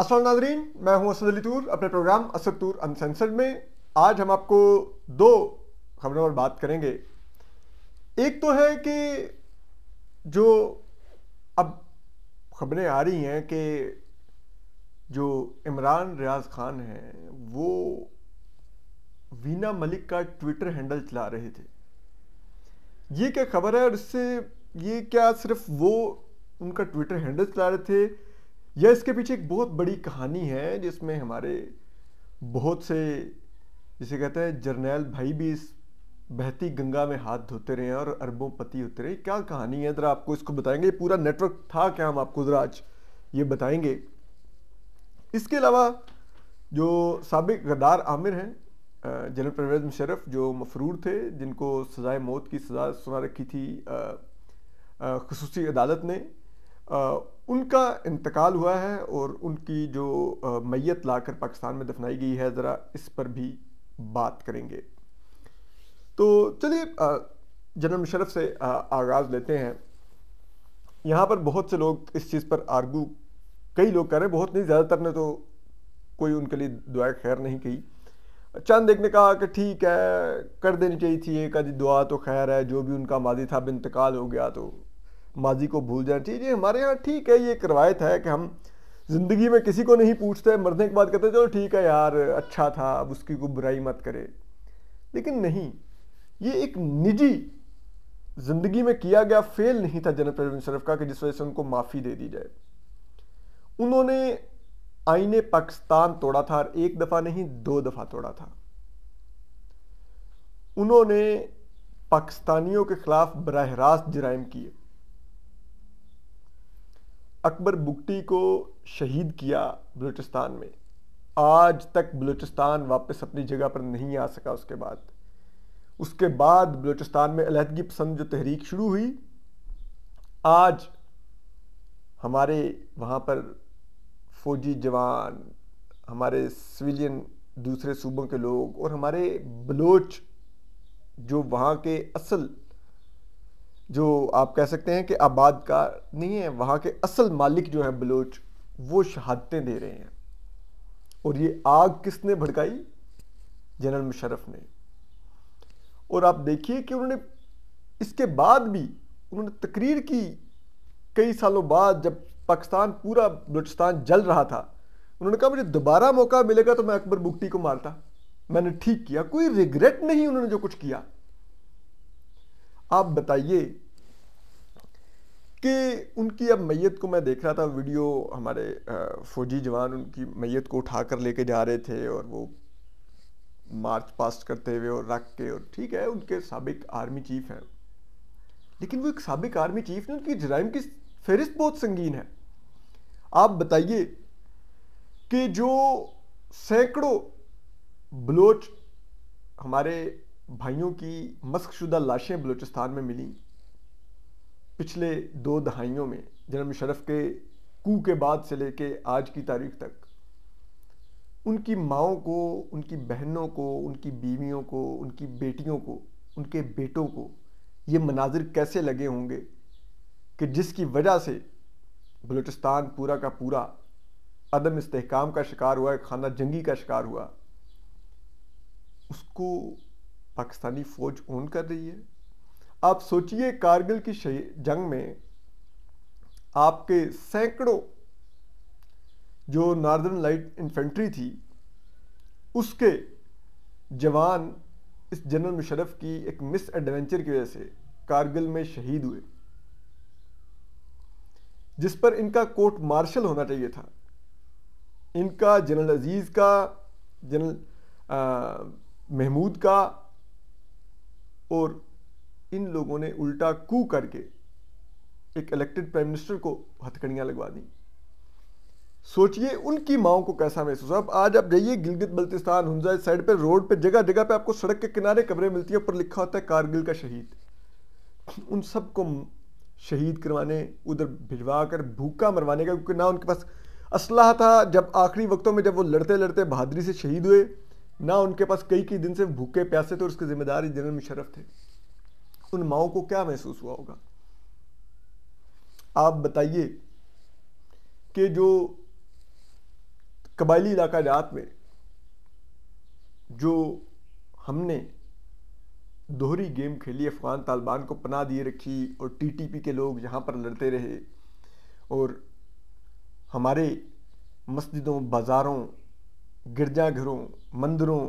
असल नाजरीन मैं हूं असद अली तूर अपने प्रोग्राम असद तूर अनसेंसर में आज हम आपको दो खबरों पर बात करेंगे एक तो है कि जो अब खबरें आ रही हैं कि जो इमरान रियाज खान हैं वो वीना मलिक का ट्विटर हैंडल चला रहे थे ये क्या खबर है और इससे ये क्या सिर्फ वो उनका ट्विटर हैंडल चला रहे थे यह इसके पीछे एक बहुत बड़ी कहानी है जिसमें हमारे बहुत से जिसे कहते हैं जर्नैल भाई भी इस बहती गंगा में हाथ धोते रहे हैं और अरबों पति होते रहे क्या कहानी है ज़रा आपको इसको बताएंगे ये पूरा नेटवर्क था क्या हम आपको ज़रा आज ये बताएंगे इसके अलावा जो सबक गद्दार आमिर हैं जनरल परवेज मुशरफ जो मफरूर थे जिनको सजाए मौत की सज़ा सुना रखी थी खसूसी अदालत ने उनका इंतकाल हुआ है और उनकी जो मैयत लाकर पाकिस्तान में दफनाई गई है ज़रा इस पर भी बात करेंगे तो चलिए जनरल मुशरफ से आगाज़ लेते हैं यहाँ पर बहुत से लोग इस चीज़ पर आर्गू कई लोग कर रहे हैं बहुत नहीं ज़्यादातर ने तो कोई उनके लिए दुआ खैर नहीं कही चंद एक ने कहा कि ठीक है कर देनी चाहिए थी एक आधी दुआ तो खैर है जो भी उनका माजी था अब इंतकाल हो गया तो माजी को भूल जाना चाहिए हमारे यहाँ ठीक है ये एक रवायत है कि हम ज़िंदगी में किसी को नहीं पूछते मरने के बाद कहते चलो ठीक है यार अच्छा था अब उसकी कोई बुराई मत करे लेकिन नहीं ये एक निजी ज़िंदगी में किया गया फेल नहीं था जनरल परवीन शरफ का कि जिस वजह से उनको माफ़ी दे दी जाए उन्होंने आईने पाकिस्तान तोड़ा था और एक दफ़ा नहीं दो दफ़ा तोड़ा था उन्होंने पाकिस्तानियों के खिलाफ बरह रास्त जराइम किए अकबर बुगटी को शहीद किया बलूचिस्तान में आज तक बलूचिस्तान वापस अपनी जगह पर नहीं आ सका उसके बाद उसके बाद बलूचिस्तान में अलहदगी पसंद जो तहरीक शुरू हुई आज हमारे वहाँ पर फौजी जवान हमारे सिविलियन दूसरे सूबों के लोग और हमारे बलोच जो वहाँ के असल जो आप कह सकते हैं कि आबादकार नहीं है वहाँ के असल मालिक जो हैं बलोच वो शहादतें दे रहे हैं और ये आग किसने भड़काई जनरल मुशरफ ने और आप देखिए कि उन्होंने इसके बाद भी उन्होंने तकरीर की कई सालों बाद जब पाकिस्तान पूरा बलूचिस्तान जल रहा था उन्होंने कहा मुझे दोबारा मौका मिलेगा तो मैं अकबर बुगटी को मारता मैंने ठीक किया कोई रिग्रेट नहीं उन्होंने जो कुछ किया आप बताइए कि उनकी अब मैयत को मैं देख रहा था वीडियो हमारे फौजी जवान उनकी मैयत को उठा कर लेके जा रहे थे और वो मार्च पास्ट करते हुए और रख के और ठीक है उनके सबक आर्मी चीफ हैं लेकिन वो एक सबक आर्मी चीफ ने उनकी जराइम की फहरिस्त बहुत संगीन है आप बताइए कि जो सैकड़ों बलोच हमारे भाइयों की मस्कशुदा लाशें बलूचिस्तान में मिली पिछले दो दहाइयों में जनरल मुशरफ के कू के बाद से लेके आज की तारीख तक उनकी माओ को उनकी बहनों को उनकी बीवियों को उनकी बेटियों को उनके बेटों को ये मनाजिर कैसे लगे होंगे कि जिसकी वजह से बलूचिस्तान पूरा का पूरा अदम इस्तेकाम का शिकार हुआ खाना जंगी का शिकार हुआ उसको पाकिस्तानी फौज ऑन कर रही है आप सोचिए कारगिल की जंग में आपके सैकड़ों जो नॉर्दर्न लाइट इन्फेंट्री थी उसके जवान इस जनरल मुशरफ की एक मिस एडवेंचर की वजह से कारगिल में शहीद हुए जिस पर इनका कोर्ट मार्शल होना चाहिए था इनका जनरल अजीज़ का जनरल महमूद का और इन लोगों ने उल्टा कू करके एक इलेक्टेड प्राइम मिनिस्टर को हथकड़ियां लगवा दी सोचिए उनकी माओ को कैसा महसूस अब आज आप जाइए गिलगित बल्तिस्तान हुंजा साइड पर रोड पे जगह जगह पे आपको सड़क के किनारे कमरे मिलती है ऊपर लिखा होता है कारगिल का शहीद उन सबको शहीद करवाने उधर भिजवा कर भूखा मरवाने का क्योंकि ना उनके पास असलाह था जब आखिरी वक्तों में जब वो लड़ते लड़ते बहादुरी से शहीद हुए ना उनके पास कई कई दिन से भूखे प्यासे थे और उसके जिम्मेदारी जनरल मुशरफ थे उन माओ को क्या महसूस हुआ होगा आप बताइए कि जो कबायली इलाका जात में जो हमने दोहरी गेम खेली अफ़गान तालिबान को पनाह दिए रखी और टीटीपी के लोग यहाँ पर लड़ते रहे और हमारे मस्जिदों बाज़ारों गिरजाघरों मंदिरों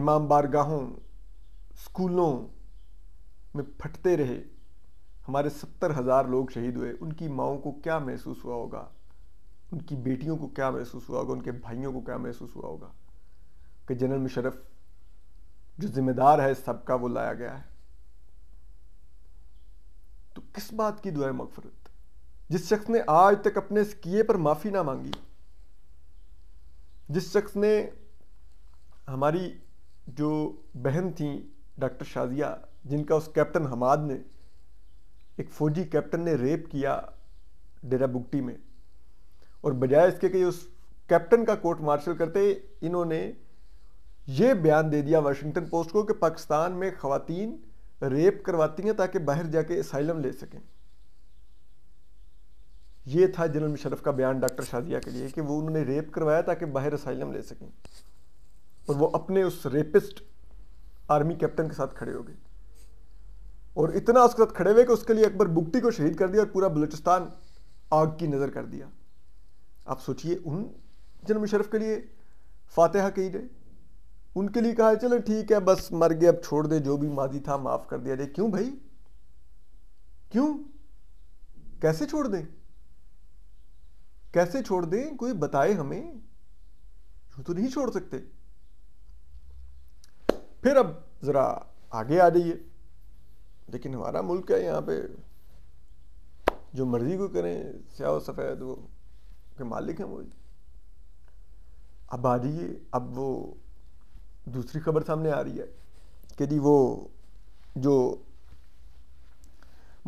इमाम बारगाहों स्कूलों में फटते रहे हमारे सत्तर हज़ार लोग शहीद हुए उनकी माओं को क्या महसूस हुआ होगा उनकी बेटियों को क्या महसूस हुआ होगा उनके भाइयों को क्या महसूस हुआ होगा कि जनरल मुशरफ जो जिम्मेदार है सबका वो लाया गया है तो किस बात की दुआ मगफरत जिस शख्स ने आज तक अपने इस किए पर माफ़ी ना मांगी जिस शख्स ने हमारी जो बहन थी डॉक्टर शाजिया जिनका उस कैप्टन हमाद ने एक फ़ौजी कैप्टन ने रेप किया डेरा बुगटी में और बजाय इसके कि उस कैप्टन का कोर्ट मार्शल करते इन्होंने ये बयान दे दिया वाशिंगटन पोस्ट को कि पाकिस्तान में खातन रेप करवाती हैं ताकि बाहर जाके इसाइलम ले सकें ये था जनरल मुशरफ का बयान डॉक्टर शाजिया के लिए कि वो उन्होंने रेप करवाया ताकि बाहर असाइलम ले सकें और वो अपने उस रेपिस्ट आर्मी कैप्टन के साथ खड़े हो गए और इतना उसके साथ खड़े हुए कि उसके लिए अकबर बुगटी को शहीद कर दिया और पूरा बलूचिस्तान आग की नज़र कर दिया आप सोचिए उन जनरल मुशरफ के लिए फातहा कही गए उनके लिए कहा चलो ठीक है बस मर गए अब छोड़ दे जो भी माजी था माफ़ कर दिया जाए क्यों भाई क्यों कैसे छोड़ दें कैसे छोड़ दें कोई बताए हमें यूं तो नहीं छोड़ सकते फिर अब जरा आगे आ जाइए लेकिन हमारा मुल्क है यहाँ पे जो मर्जी को करें स्याह सफ़ेद वो के मालिक हैं वो अब आ जाइए अब वो दूसरी खबर सामने आ रही है कि जी वो जो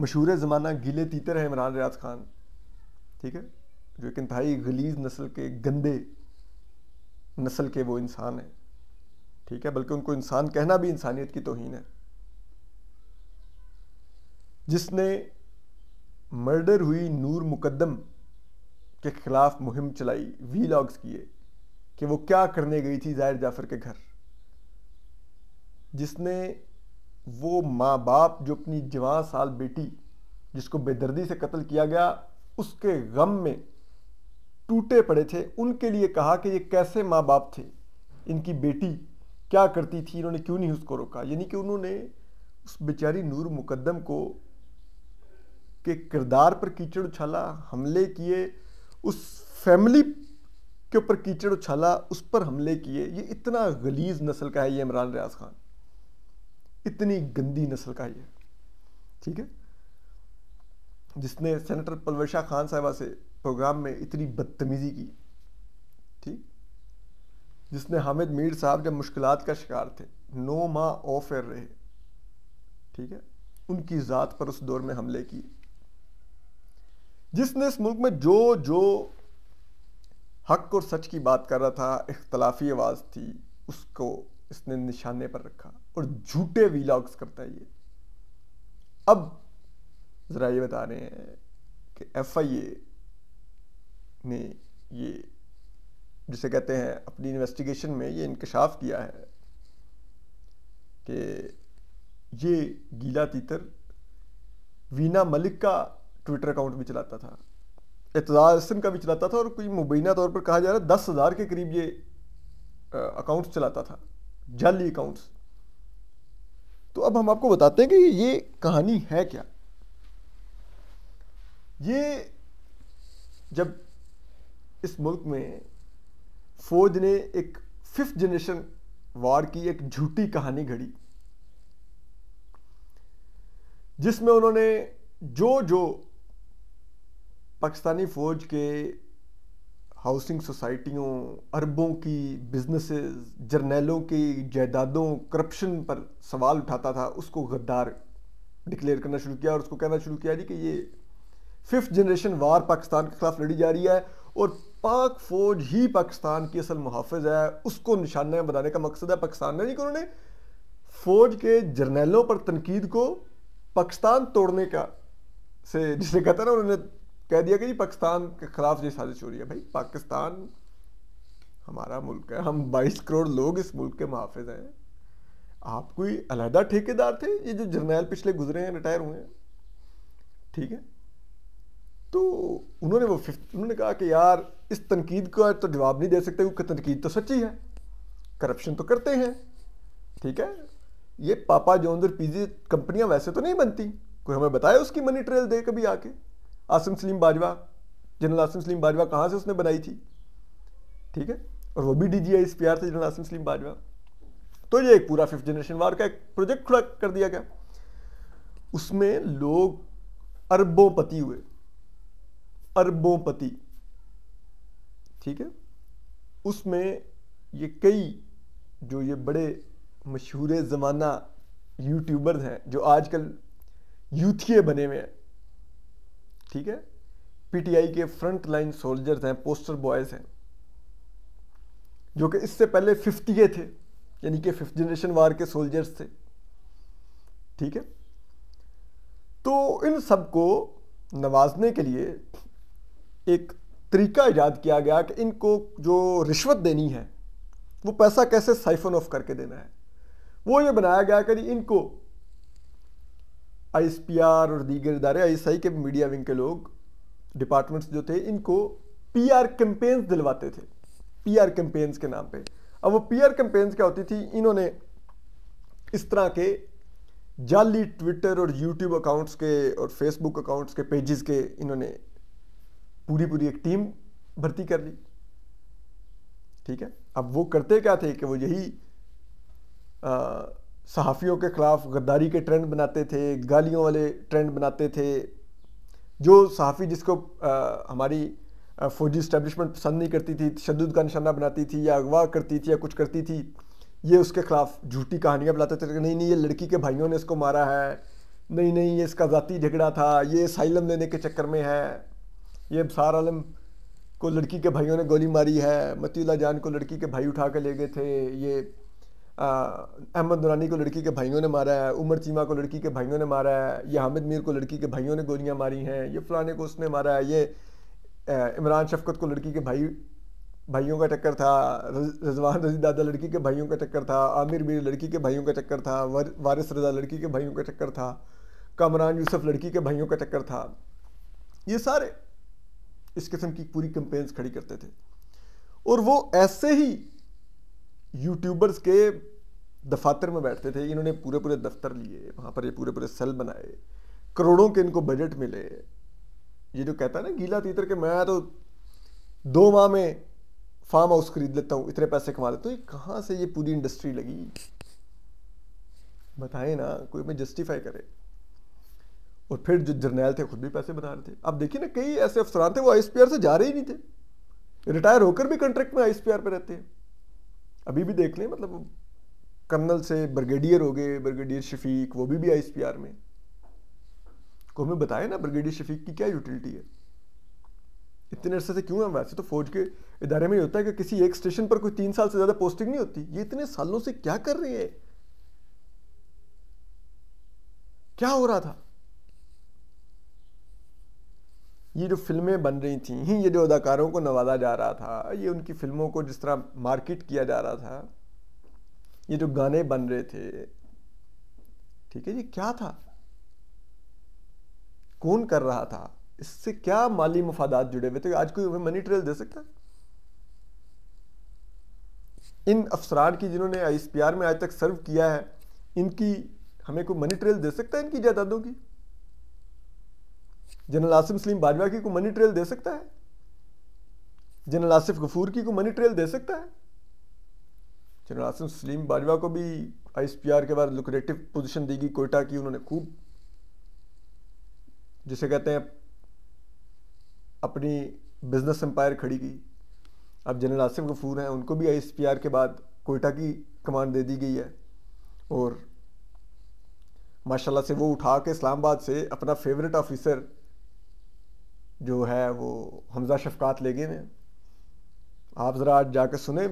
मशहूर ज़माना गीले तीतर है इमरान रियाज खान ठीक है जो एक इंतहाई गलीज नस्ल के गंदे नस्ल के वो इंसान हैं ठीक है बल्कि उनको इंसान कहना भी इंसानियत की तोहन है जिसने मर्डर हुई नूर मुकदम के ख़िलाफ़ मुहिम चलाई वी लॉग्स किए कि वो क्या करने गई थी जाहिर जाफ़र के घर जिसने वो माँ बाप जो अपनी जवान साल बेटी जिसको बेदर्दी से कत्ल किया गया उसके गम में टूटे पड़े थे उनके लिए कहा कि ये कैसे माँ बाप थे इनकी बेटी क्या करती थी इन्होंने क्यों नहीं उसको रोका यानी कि उन्होंने उस बेचारी नूर मुकदम को के किरदार पर कीचड़ उछाला हमले किए उस फैमिली के ऊपर कीचड़ उछाला उस पर हमले किए ये इतना गलीज नस्ल का है ये इमरान रियाज खान इतनी गंदी नस्ल का ये ठीक है जिसने सेनेटर पलवेशा खान साहबा से प्रोग्राम में इतनी बदतमीज़ी की ठीक जिसने हामिद मीर साहब जब मुश्किल का शिकार थे नो माँ ऑफेर रहे ठीक है उनकी ज़ात पर उस दौर में हमले किए जिसने इस मुल्क में जो जो हक और सच की बात कर रहा था इख्तलाफी आवाज़ थी उसको इसने निशाने पर रखा और झूठे वीलॉग्स करता है ये अब ज़रा ये बता रहे हैं कि एफ आई ए ने ये जिसे कहते हैं अपनी इन्वेस्टिगेशन में ये इंकशाफ किया है कि ये गीला तीतर वीना मलिक का ट्विटर अकाउंट भी चलाता था हसन का भी चलाता था और कोई मुबैना तौर पर कहा जा रहा है दस हज़ार के करीब ये अकाउंट्स चलाता था जाली अकाउंट्स तो अब हम आपको बताते हैं कि ये कहानी है क्या ये जब इस मुल्क में फ़ौज ने एक फिफ्थ जनरेशन वार की एक झूठी कहानी घड़ी जिसमें उन्होंने जो जो पाकिस्तानी फ़ौज के हाउसिंग सोसाइटियों अरबों की बिजनेसेस जर्नैलों की जायदादों करप्शन पर सवाल उठाता था उसको गद्दार डिक्लेयर करना शुरू किया और उसको कहना शुरू किया जी कि ये फिफ्थ जनरेशन वार पाकिस्तान के खिलाफ लड़ी जा रही है और पाक फौज ही पाकिस्तान की असल मुहाफ़ है उसको निशाना बनाने का मकसद है पाकिस्तान ने नहीं कि उन्होंने फ़ौज के जर्नैलों पर तनकीद को पाकिस्तान तोड़ने का से जिसे कहता ना उन्होंने कह दिया कि पाकिस्तान के ख़िलाफ़ ये साजिश हो रही है भाई पाकिस्तान हमारा मुल्क है हम 22 करोड़ लोग इस मुल्क के मुहाफ़ हैं आप कोई अलहदा ठेकेदार थे ये जो जर्नैल पिछले गुजरे हैं रिटायर हुए हैं ठीक है तो उन्होंने वो फिफ्थ उन्होंने कहा कि यार इस तनकीद का तो जवाब नहीं दे सकते क्योंकि तनकीद तो सच्ची है करप्शन तो करते हैं ठीक है ये पापा जोंस पी पीजी कंपनियां वैसे तो नहीं बनती कोई हमें बताया उसकी मनी ट्रेल दे कभी आके आसिम सलीम बाजवा जनरल आसिम सलीम बाजवा कहाँ से उसने बनाई थी ठीक है और वो भी D G I S P R थे जनरल आसिम सलीम बाजवा तो ये एक पूरा फिफ्थ जनरेशन वार का एक प्रोजेक्ट खड़ा कर दिया गया उसमें लोग अरबों पति हुए अरबोंपति ठीक है उसमें ये कई जो ये बड़े मशहूर ज़माना यूट्यूबर्स हैं जो आजकल यूथिए बने हुए हैं ठीक है पीटीआई के फ्रंट लाइन सोल्जर्स हैं पोस्टर बॉयज़ हैं जो कि इससे पहले फिफ्टीए थे यानी कि फिफ्थ जनरेशन वार के सोल्जर्स थे ठीक है तो इन सबको नवाजने के लिए एक तरीका ईजाद किया गया कि इनको जो रिश्वत देनी है वो पैसा कैसे साइफन ऑफ करके देना है वो ये बनाया गया कि इनको आई एस पी आर और दीगर इदारे आई एस आई के मीडिया विंग के लोग डिपार्टमेंट्स जो थे इनको पी आर कैंपेन्स दिलवाते थे पी आर कैंपेन्स के नाम पे अब वो पी आर कैंपेन्स क्या होती थी इन्होंने इस तरह के जाली ट्विटर और यूट्यूब अकाउंट्स के और फेसबुक अकाउंट्स के पेजेस के इन्होंने पूरी पूरी एक टीम भर्ती कर ली ठीक है अब वो करते क्या थे कि वो यही सहाफ़ियों के ख़िलाफ़ गद्दारी के ट्रेंड बनाते थे गालियों वाले ट्रेंड बनाते थे जो सहाफ़ी जिसको आ, हमारी फ़ौजी इस्टेबलिशमेंट पसंद नहीं करती थी तशद का निशाना बनाती थी या अगवा करती थी या कुछ करती थी ये उसके ख़िलाफ़ झूठी कहानियाँ बनाते थे नहीं नहीं ये लड़की के भाइयों ने इसको मारा है नहीं नहीं ये इसका ज़ाती झगड़ा था ये साइलम लेने के चक्कर में है ये सार आलम को लड़की के भाइयों ने गोली मारी है मतीला जान को लड़की के भाई उठा कर ले गए थे ये अहमद नुरानी को लड़की के भाइयों ने मारा है उमर चीमा को लड़की के भाइयों ने मारा है ये हामिद मीर को लड़की के भाइयों ने गोलियां मारी हैं ये फलाने को उसने मारा है ये इमरान शफकत को लड़की के भाई भाइयों का टक्कर था रजवान रजी दादा लड़की के भाइयों का टक्कर था आमिर मीर लड़की के भाइयों का टक्कर था वारिस रजा लड़की के भाइयों का टक्कर था कामरान यूसफ लड़की के भाइयों का टक्कर था ये सारे इस किस्म की पूरी कंपेन्स खड़ी करते थे और वो ऐसे ही यूट्यूबर्स के दफातर में बैठते थे इन्होंने पूरे पूरे दफ्तर लिए वहाँ पर ये पूरे पूरे सेल बनाए करोड़ों के इनको बजट मिले ये जो कहता है ना गीला तीतर के मैं तो दो माह में फार्म हाउस खरीद लेता हूँ इतने पैसे कमा लेता हूँ कहाँ से ये पूरी इंडस्ट्री लगी बताए ना कोई मैं जस्टिफाई करे और फिर जो जर्नैल थे खुद भी पैसे बना रहे थे अब देखिए ना कई ऐसे अफसरान थे वो आई से जा रहे ही नहीं थे रिटायर होकर भी कंट्रैक्ट में आई पे रहते हैं अभी भी देख लें मतलब कर्नल से ब्रिगेडियर हो गए ब्रिगेडियर शफीक वो भी भी आईएसपीआर में को हमें बताया ना ब्रिगेडियर शफीक की क्या यूटिलिटी है इतने अरसे से क्यों है वैसे तो फौज के इदारे में ही होता है कि किसी एक स्टेशन पर कोई तीन साल से ज़्यादा पोस्टिंग नहीं होती ये इतने सालों से क्या कर रहे हैं क्या हो रहा था ये जो फिल्में बन रही थी ये जो अदाकारों को नवाजा जा रहा था ये उनकी फिल्मों को जिस तरह मार्केट किया जा रहा था ये जो गाने बन रहे थे ठीक है ये क्या था कौन कर रहा था इससे क्या माली मफादात जुड़े हुए थे आज कोई हमें मनी ट्रेल दे सकता इन अफसरान की जिन्होंने आई में आज तक सर्व किया है इनकी हमें कोई मनी ट्रेल दे सकता है इनकी जायदादों की जनरल आसिफ सलीम बाजवा की को मनी ट्रेल दे सकता है जनरल आसिफ गफूर की को मनी ट्रेल दे सकता है जनरल आसिफ सलीम बाजवा को भी आईएसपीआर के बाद लुक्रेटिव पोजीशन दी गई कोयटा की उन्होंने खूब जिसे कहते हैं अपनी बिजनेस एम्पायर खड़ी की अब जनरल आसिफ गफूर हैं उनको भी आई के बाद कोयटा की कमांड दे दी गई है और माशाल्लाह से वो उठा के इस्लामाबाद से अपना फेवरेट ऑफिसर जो है वो हमज़ा शफकात ले गए आप ज़रा आज जाकर सुने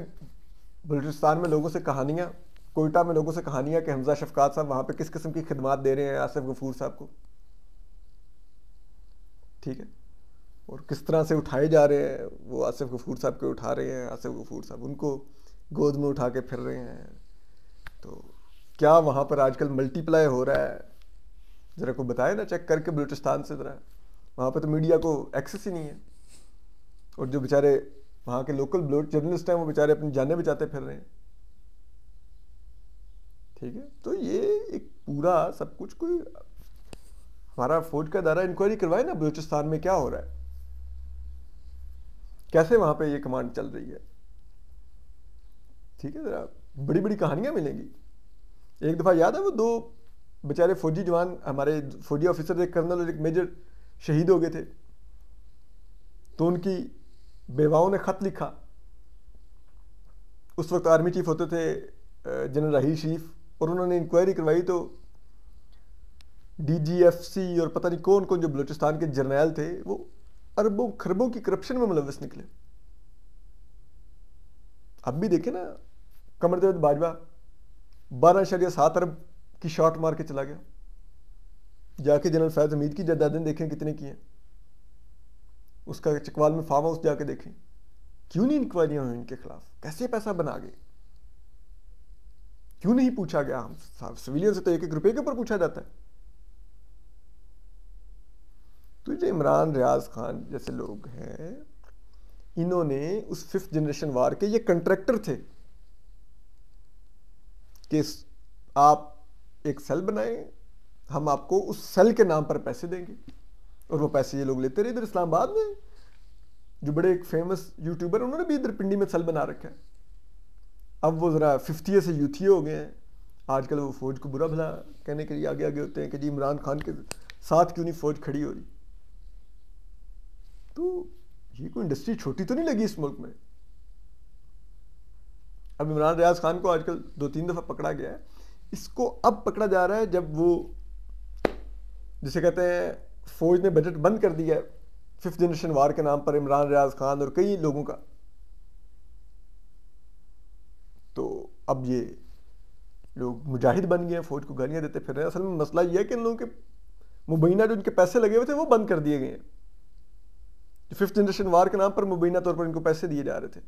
बलूचिस्तान में लोगों से कहानियाँ कोयटा में लोगों से कहानियाँ कि हमज़ा शफकात साहब वहाँ पे किस किस्म की खिदमत दे रहे हैं आसिफ गफूर साहब को ठीक है और किस तरह से उठाए जा रहे हैं वो आसिफ गफूर साहब के उठा रहे हैं आसिफ गफूर साहब उनको गोद में उठा के फिर रहे हैं तो क्या वहाँ पर आजकल मल्टीप्लाई हो रहा है ज़रा को बताए ना चेक करके बलूचिस्तान से ज़रा वहाँ पर तो मीडिया को एक्सेस ही नहीं है और जो बेचारे वहाँ के लोकल जर्नलिस्ट हैं वो बेचारे अपनी जाने बचाते फिर रहे हैं ठीक है तो ये एक पूरा सब कुछ कोई हमारा फौज का दायरा इंक्वायरी करवाए ना बलूचिस्तान में क्या हो रहा है कैसे वहाँ पे ये कमांड चल रही है ठीक है ज़रा बड़ी बड़ी कहानियाँ मिलेंगी एक दफ़ा याद है वो दो बेचारे फौजी जवान हमारे फौजी ऑफिसर एक कर्नल और एक मेजर शहीद हो गए थे तो उनकी बेवाओं ने ख़त लिखा उस वक्त आर्मी चीफ होते थे जनरल राहील शरीफ और उन्होंने इंक्वायरी करवाई तो डीजीएफसी और पता नहीं कौन कौन जो बलूचिस्तान के जर्नैल थे वो अरबों खरबों की करप्शन में मुलवस निकले अब भी देखे ना कमर देवत बाजवा बारह शरिया सात अरब की शॉट मार के चला गया जाके जनरल फैज़ हमीद की जदादें देखें कितने की हैं उसका चकवाल में फार्म हाउस जाके देखें क्यों नहीं इंक्वायरियाँ हुई इनके खिलाफ कैसे पैसा बना गए क्यों नहीं पूछा गया हम सिविलियन से तो एक एक रुपए के ऊपर पूछा जाता है तो जो इमरान रियाज खान जैसे लोग हैं इन्होंने उस फिफ्थ जनरेशन वार के ये कंट्रैक्टर थे कि आप एक सेल बनाएं हम आपको उस सेल के नाम पर पैसे देंगे और वो पैसे ये लोग लेते रहे इधर इस्लामाबाद में जो बड़े एक फेमस यूट्यूबर उन्होंने भी इधर पिंडी में सेल बना रखा है अब वो ज़रा फिफ्टी से यूथी हो गए हैं आजकल वो फ़ौज को बुरा भला कहने के लिए आगे आगे होते हैं कि जी इमरान खान के साथ क्यों नहीं फ़ौज खड़ी हो रही तो ये कोई इंडस्ट्री छोटी तो नहीं लगी इस मुल्क में अब इमरान रियाज खान को आजकल दो तीन दफ़ा पकड़ा गया है इसको अब पकड़ा जा रहा है जब वो जिसे कहते हैं फ़ौज ने बजट बंद कर दिया है फिफ्थ जनरेशन वार के नाम पर इमरान रियाज खान और कई लोगों का तो अब ये लोग मुजाहिद बन गए फ़ौज को गालियां देते फिर रहे हैं असल में मसला यह है कि इन लोगों के मुबैना जो इनके पैसे लगे हुए थे वो बंद कर दिए गए हैं फिफ्थ जनरेशन वार के नाम पर मुबैना तौर पर इनको पैसे दिए जा रहे थे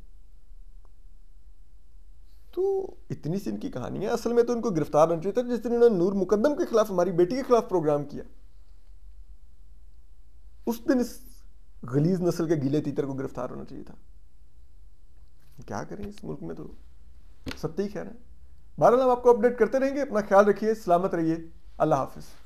तो इतनी सी इनकी कहानी है असल में तो इनको गिरफ्तार होना चाहिए था जिस दिन इन्होंने नूर मुकदम के खिलाफ हमारी बेटी के खिलाफ प्रोग्राम किया उस दिन इस गलीज नस्ल के गीले तीतर को गिरफ्तार होना चाहिए था क्या करें इस मुल्क में तो सत्य ही कह रहे हैं बहरहाल हम आपको अपडेट करते रहेंगे अपना ख्याल रखिए सलामत रहिए अल्लाह हाफिज़